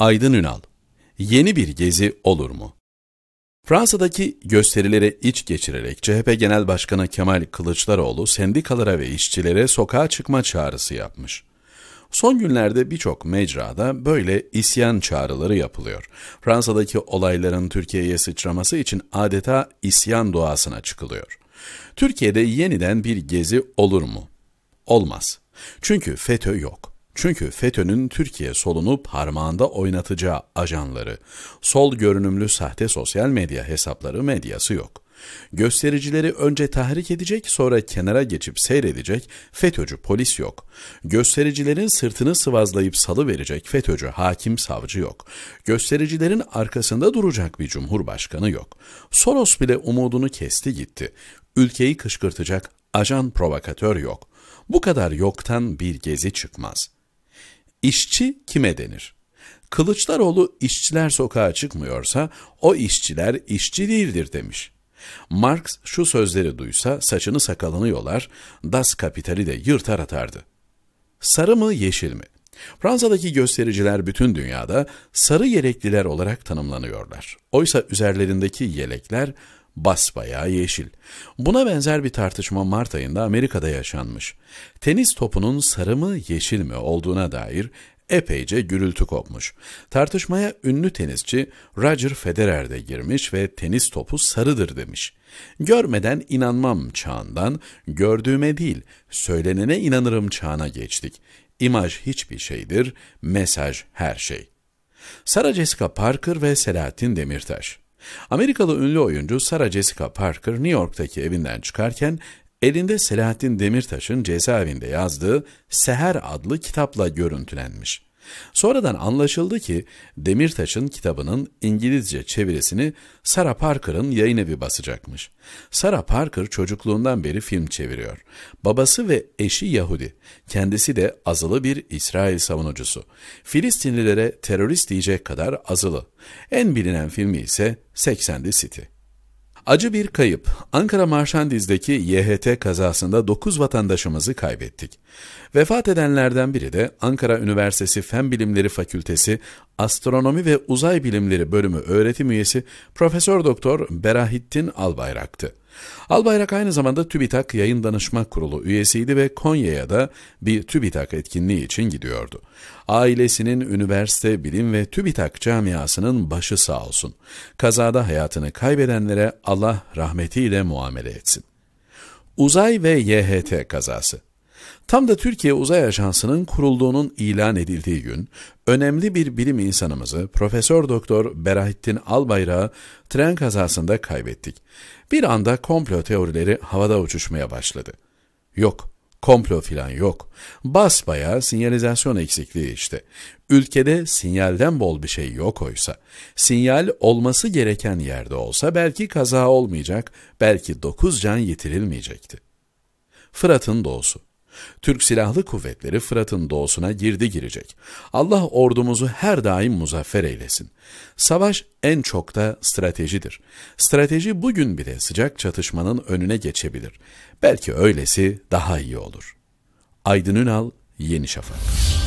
Aydın Ünal, yeni bir gezi olur mu? Fransa'daki gösterilere iç geçirerek CHP Genel Başkanı Kemal Kılıçdaroğlu sendikalara ve işçilere sokağa çıkma çağrısı yapmış. Son günlerde birçok mecrada böyle isyan çağrıları yapılıyor. Fransa'daki olayların Türkiye'ye sıçraması için adeta isyan doğasına çıkılıyor. Türkiye'de yeniden bir gezi olur mu? Olmaz. Çünkü FETÖ yok. Çünkü FETÖ'nün Türkiye solunu parmağında oynatacağı ajanları, sol görünümlü sahte sosyal medya hesapları medyası yok. Göstericileri önce tahrik edecek sonra kenara geçip seyredecek FETÖ'cü polis yok. Göstericilerin sırtını sıvazlayıp salı verecek FETÖ'cü hakim savcı yok. Göstericilerin arkasında duracak bir cumhurbaşkanı yok. Soros bile umudunu kesti gitti. Ülkeyi kışkırtacak ajan provokatör yok. Bu kadar yoktan bir gezi çıkmaz.'' İşçi kime denir? Kılıçdaroğlu işçiler sokağa çıkmıyorsa o işçiler işçi değildir demiş. Marx şu sözleri duysa saçını sakalını yolar, Das Kapital'i de yırtar atardı. Sarı mı yeşil mi? Fransa'daki göstericiler bütün dünyada sarı yelekliler olarak tanımlanıyorlar. Oysa üzerlerindeki yelekler basbayağı yeşil. Buna benzer bir tartışma Mart ayında Amerika'da yaşanmış. Tenis topunun sarı mı yeşil mi olduğuna dair epeyce gürültü kopmuş. Tartışmaya ünlü tenisçi Roger Federer de girmiş ve tenis topu sarıdır demiş. Görmeden inanmam çağından, gördüğüme değil, söylenene inanırım çağına geçtik. İmaj hiçbir şeydir, mesaj her şey. Sara Jessica Parker ve Selahattin Demirtaş Amerikalı ünlü oyuncu Sarah Jessica Parker New York'taki evinden çıkarken elinde Selahattin Demirtaş'ın cezaevinde yazdığı Seher adlı kitapla görüntülenmiş. Sonradan anlaşıldı ki Demirtaş'ın kitabının İngilizce çevirisini Sarah Parker'ın yayın evi basacakmış. Sarah Parker çocukluğundan beri film çeviriyor. Babası ve eşi Yahudi. Kendisi de azılı bir İsrail savunucusu. Filistinlilere terörist diyecek kadar azılı. En bilinen filmi ise 80'li City. Acı bir kayıp. Ankara Marşandiz'deki YHT kazasında 9 vatandaşımızı kaybettik. Vefat edenlerden biri de Ankara Üniversitesi Fen Bilimleri Fakültesi Astronomi ve Uzay Bilimleri Bölümü öğretim üyesi Profesör Doktor Berahittin Albayrak'tı. Albayrak aynı zamanda TÜBİTAK Yayın Danışma Kurulu üyesiydi ve Konya'ya da bir TÜBİTAK etkinliği için gidiyordu. Ailesinin üniversite, bilim ve TÜBİTAK camiasının başı sağ olsun. Kazada hayatını kaybedenlere Allah rahmetiyle muamele etsin. Uzay ve YHT kazası Tam da Türkiye Uzay Ajansı'nın kurulduğunun ilan edildiği gün önemli bir bilim insanımızı Profesör Doktor Berahittin Albayrak'ı tren kazasında kaybettik. Bir anda komplo teorileri havada uçuşmaya başladı. Yok, komplo filan yok. Basbaya sinyalizasyon eksikliği işte. Ülkede sinyalden bol bir şey yok oysa. Sinyal olması gereken yerde olsa belki kaza olmayacak, belki dokuz can yitirilmeyecekti. Fırat'ın doğusu. Türk Silahlı Kuvvetleri Fırat'ın doğusuna girdi girecek. Allah ordumuzu her daim muzaffer eylesin. Savaş en çok da stratejidir. Strateji bugün bile sıcak çatışmanın önüne geçebilir. Belki öylesi daha iyi olur. Aydın Ünal, Yeni Şafak